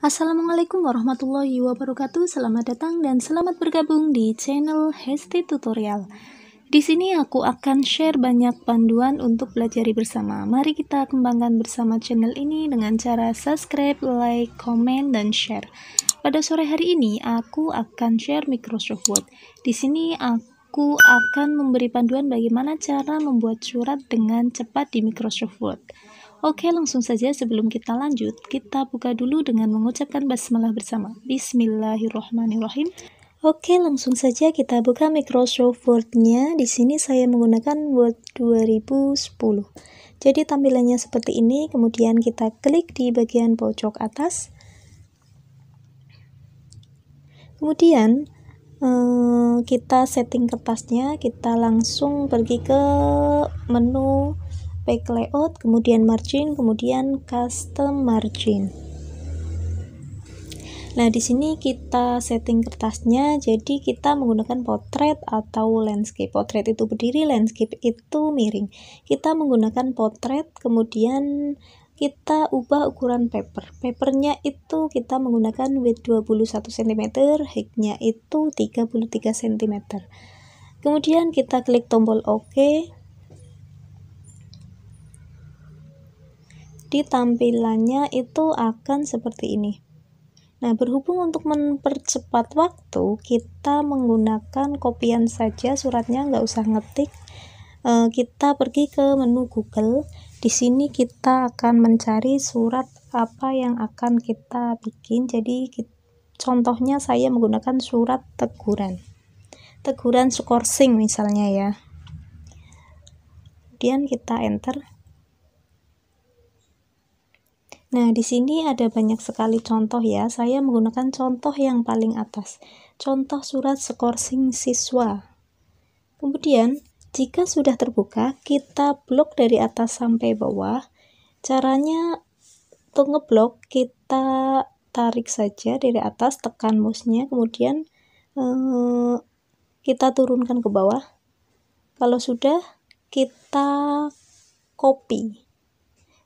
Assalamualaikum warahmatullahi wabarakatuh Selamat datang dan selamat bergabung di channel Hesti Tutorial Di sini aku akan share banyak panduan untuk belajar bersama Mari kita kembangkan bersama channel ini dengan cara subscribe, like, komen, dan share Pada sore hari ini aku akan share Microsoft Word Di sini aku akan memberi panduan bagaimana cara membuat surat dengan cepat di Microsoft Word Oke, langsung saja sebelum kita lanjut, kita buka dulu dengan mengucapkan basmalah bersama. Bismillahirrahmanirrahim. Oke, langsung saja kita buka Microsoft Word-nya. Di sini saya menggunakan Word 2010. Jadi tampilannya seperti ini, kemudian kita klik di bagian pojok atas. Kemudian eh, kita setting kertasnya, kita langsung pergi ke menu baik layout, kemudian margin, kemudian custom margin. Nah, di sini kita setting kertasnya, jadi kita menggunakan potret atau landscape. Potret itu berdiri, landscape itu miring. Kita menggunakan potret, kemudian kita ubah ukuran paper. Papernya itu kita menggunakan width 21 cm, height-nya itu 33 cm. Kemudian kita klik tombol OK. Jadi tampilannya itu akan seperti ini. Nah, berhubung untuk mempercepat waktu, kita menggunakan kopian saja suratnya, nggak usah ngetik. E, kita pergi ke menu Google. Di sini kita akan mencari surat apa yang akan kita bikin. Jadi, kita, contohnya saya menggunakan surat teguran. Teguran skorsing misalnya ya. Kemudian kita enter. Nah, di sini ada banyak sekali contoh ya. Saya menggunakan contoh yang paling atas. Contoh surat skorsing siswa. Kemudian, jika sudah terbuka, kita blok dari atas sampai bawah. Caranya untuk ngeblok, kita tarik saja dari atas, tekan mouse-nya, kemudian eh, kita turunkan ke bawah. Kalau sudah, kita copy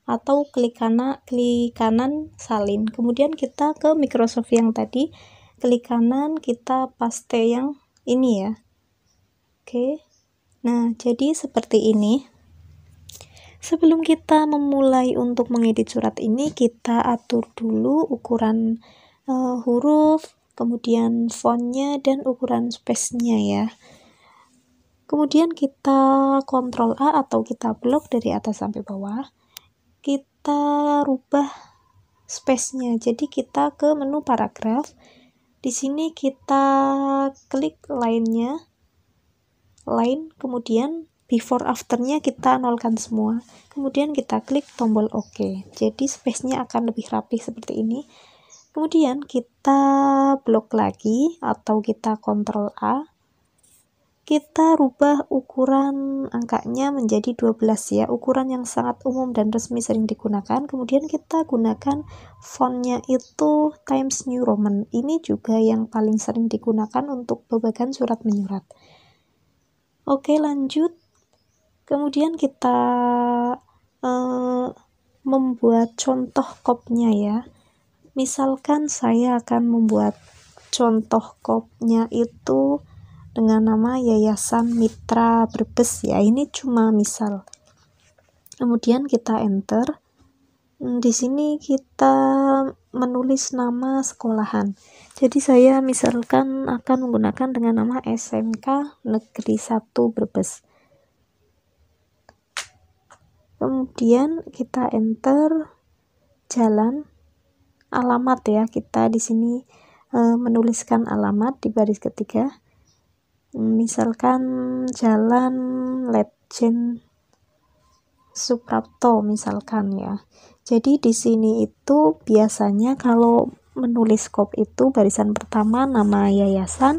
atau klik kanan klik kanan salin kemudian kita ke Microsoft yang tadi klik kanan kita paste yang ini ya oke nah jadi seperti ini sebelum kita memulai untuk mengedit surat ini kita atur dulu ukuran uh, huruf kemudian fontnya dan ukuran space-nya ya kemudian kita kontrol A atau kita blok dari atas sampai bawah kita rubah space-nya. Jadi kita ke menu paragraf. Di sini kita klik lainnya. Line, kemudian before after-nya kita nolkan semua. Kemudian kita klik tombol OK. Jadi space-nya akan lebih rapi seperti ini. Kemudian kita blok lagi atau kita kontrol A kita rubah ukuran angkanya menjadi 12 ya ukuran yang sangat umum dan resmi sering digunakan kemudian kita gunakan fontnya itu Times New Roman ini juga yang paling sering digunakan untuk bebagan surat menyurat oke lanjut kemudian kita eh, membuat contoh kopnya ya misalkan saya akan membuat contoh kopnya itu dengan nama Yayasan Mitra Brebes ya ini cuma misal kemudian kita enter hmm, di sini kita menulis nama sekolahan jadi saya misalkan akan menggunakan dengan nama SMK Negeri 1 Brebes kemudian kita enter jalan alamat ya kita di sini eh, menuliskan alamat di baris ketiga misalkan jalan Legend Suprapto misalkan ya. Jadi di sini itu biasanya kalau menulis skop itu barisan pertama nama yayasan,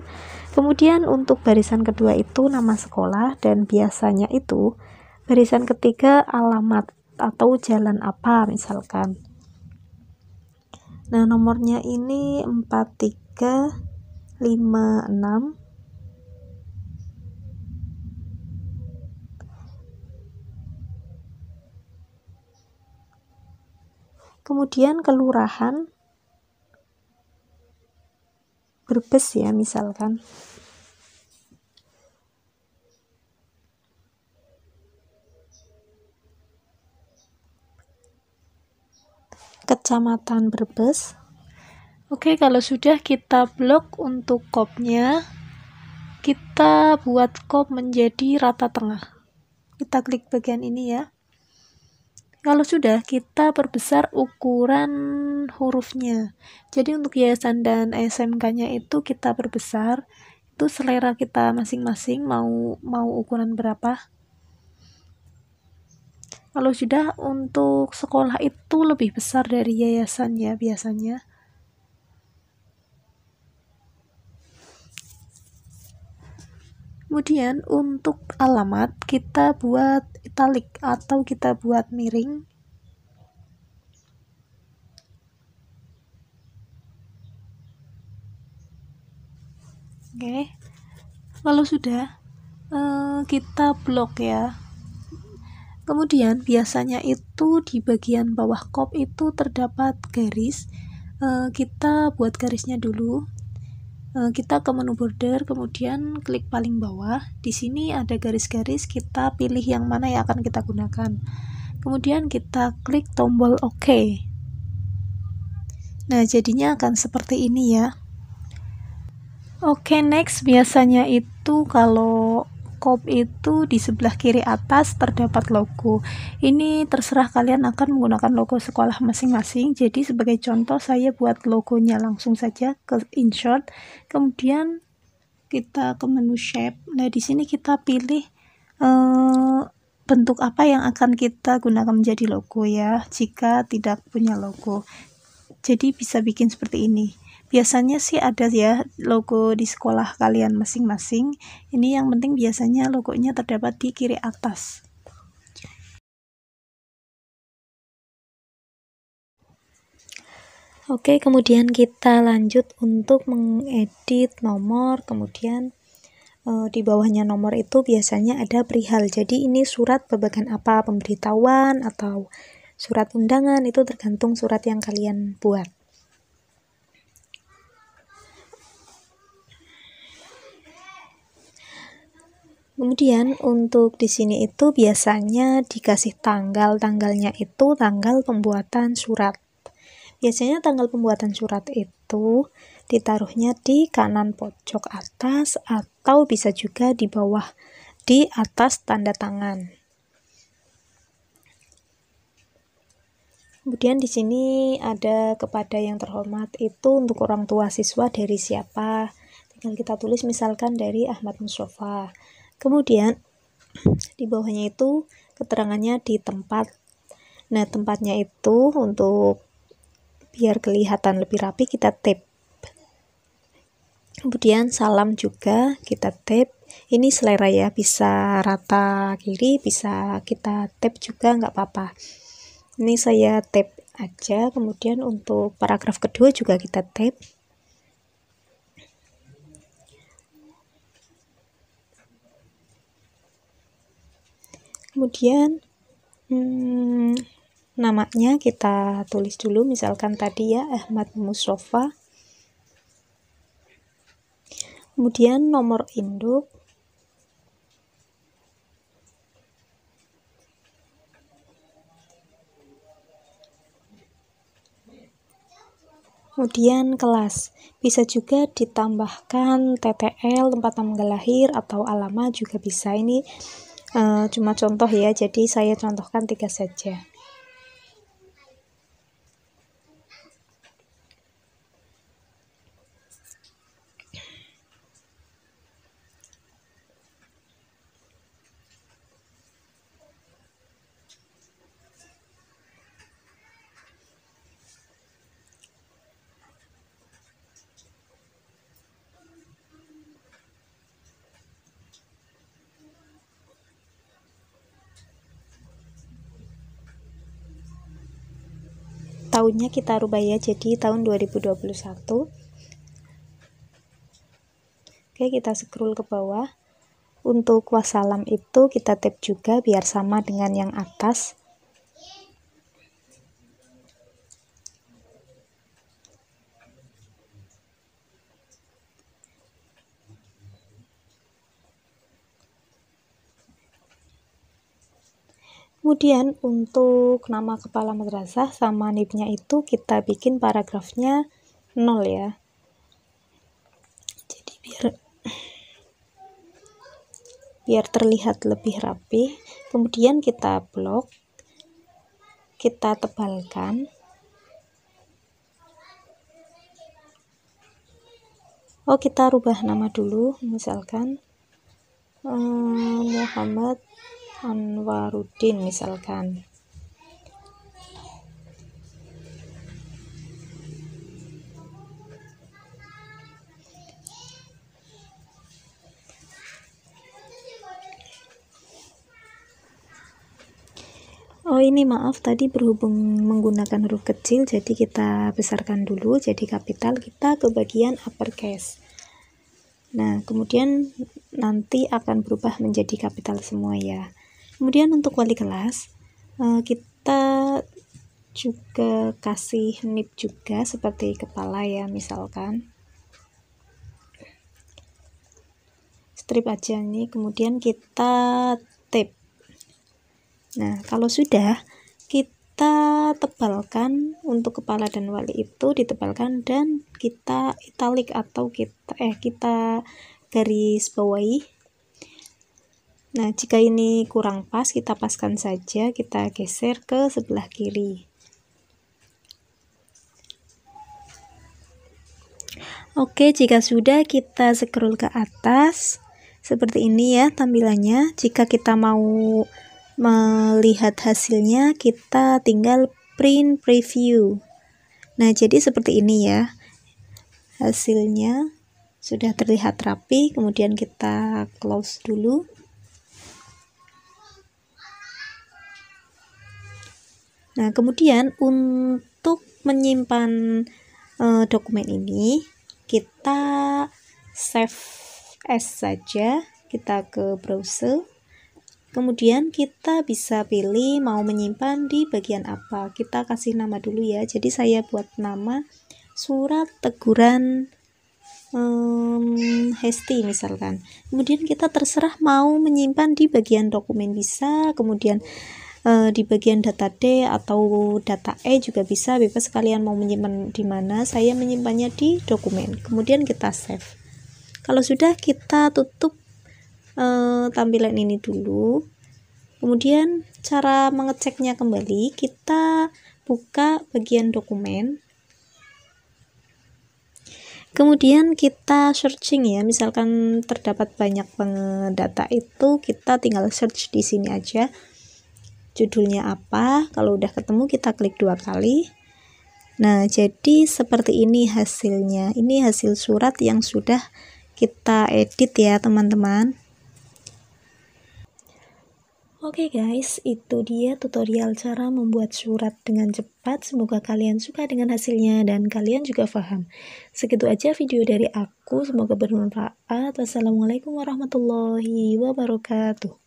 kemudian untuk barisan kedua itu nama sekolah dan biasanya itu barisan ketiga alamat atau jalan apa misalkan. Nah, nomornya ini 4356 kemudian kelurahan Berbes ya misalkan Kecamatan Berbes. Oke kalau sudah kita blok untuk kopnya kita buat kop menjadi rata tengah kita klik bagian ini ya kalau sudah, kita perbesar ukuran hurufnya. Jadi untuk yayasan dan SMK-nya itu kita perbesar. Itu selera kita masing-masing mau mau ukuran berapa. Kalau sudah untuk sekolah itu lebih besar dari yayasannya biasanya. kemudian untuk alamat kita buat italik atau kita buat miring oke okay. lalu sudah eh, kita blok ya kemudian biasanya itu di bagian bawah kop itu terdapat garis eh, kita buat garisnya dulu Eh, kita ke menu border, kemudian klik paling bawah. Di sini ada garis-garis, kita pilih yang mana yang akan kita gunakan. Kemudian kita klik tombol OK. Nah, jadinya akan seperti ini ya. Oke, okay, next biasanya itu kalau teleskop itu di sebelah kiri atas terdapat logo. Ini terserah kalian akan menggunakan logo sekolah masing-masing. Jadi sebagai contoh saya buat logonya langsung saja ke insert. Kemudian kita ke menu shape. Nah, di sini kita pilih uh, bentuk apa yang akan kita gunakan menjadi logo ya. Jika tidak punya logo. Jadi bisa bikin seperti ini biasanya sih ada ya logo di sekolah kalian masing-masing ini yang penting biasanya logonya terdapat di kiri atas Oke, kemudian kita lanjut untuk mengedit nomor, kemudian eh, di bawahnya nomor itu biasanya ada perihal. Jadi ini surat babagan apa, pemberitahuan atau surat undangan itu tergantung surat yang kalian buat. Kemudian untuk di sini itu biasanya dikasih tanggal, tanggalnya itu tanggal pembuatan surat. Biasanya tanggal pembuatan surat itu ditaruhnya di kanan pojok atas atau bisa juga di bawah di atas tanda tangan. Kemudian di sini ada kepada yang terhormat itu untuk orang tua siswa dari siapa. Tinggal kita tulis misalkan dari Ahmad Mustafa. Kemudian di bawahnya itu keterangannya di tempat. Nah, tempatnya itu untuk biar kelihatan lebih rapi kita tape. Kemudian salam juga kita tape. Ini selera ya, bisa rata kiri, bisa kita tape juga nggak apa-apa. Ini saya tape aja. Kemudian untuk paragraf kedua juga kita tape. kemudian hmm, namanya kita tulis dulu misalkan tadi ya Ahmad Mustafa kemudian nomor induk kemudian kelas bisa juga ditambahkan TTL tempat tanggal lahir atau alamat juga bisa ini Eh, cuma contoh ya jadi saya contohkan tiga saja tahunnya kita rubah ya jadi tahun 2021 oke kita scroll ke bawah untuk wasalam itu kita tap juga biar sama dengan yang atas Kemudian untuk nama kepala madrasah sama nibnya itu kita bikin paragrafnya nol ya. Jadi biar biar terlihat lebih rapi. Kemudian kita blok. Kita tebalkan. Oh, kita rubah nama dulu misalkan eh, Muhammad Anwaruddin misalkan Oh ini maaf tadi berhubung menggunakan huruf kecil jadi kita besarkan dulu jadi kapital kita ke bagian uppercase nah kemudian nanti akan berubah menjadi kapital semua ya kemudian untuk wali kelas eh, kita juga kasih nip juga seperti kepala ya misalkan strip aja nih kemudian kita tape nah kalau sudah kita tebalkan untuk kepala dan wali itu ditebalkan dan kita italik atau kita eh kita garis bawahi Nah, jika ini kurang pas, kita paskan saja, kita geser ke sebelah kiri. Oke, jika sudah kita scroll ke atas, seperti ini ya tampilannya. Jika kita mau melihat hasilnya, kita tinggal print preview. Nah, jadi seperti ini ya. Hasilnya sudah terlihat rapi, kemudian kita close dulu. Nah, kemudian untuk menyimpan uh, dokumen ini kita save as saja, kita ke browser. Kemudian kita bisa pilih mau menyimpan di bagian apa. Kita kasih nama dulu ya. Jadi saya buat nama surat teguran um, mmm, Hesti misalkan. Kemudian kita terserah mau menyimpan di bagian dokumen bisa, kemudian e, di bagian data D atau data E juga bisa bebas kalian mau menyimpan di mana saya menyimpannya di dokumen kemudian kita save kalau sudah kita tutup e, tampilan ini dulu kemudian cara mengeceknya kembali kita buka bagian dokumen Kemudian kita searching ya, misalkan terdapat banyak data itu, kita tinggal search di sini aja judulnya apa. Kalau udah ketemu kita klik dua kali. Nah, jadi seperti ini hasilnya. Ini hasil surat yang sudah kita edit ya, teman-teman. Oke okay guys, itu dia tutorial cara membuat surat dengan cepat. Semoga kalian suka dengan hasilnya dan kalian juga paham. Segitu aja video dari aku, semoga bermanfaat. Wassalamualaikum warahmatullahi wabarakatuh.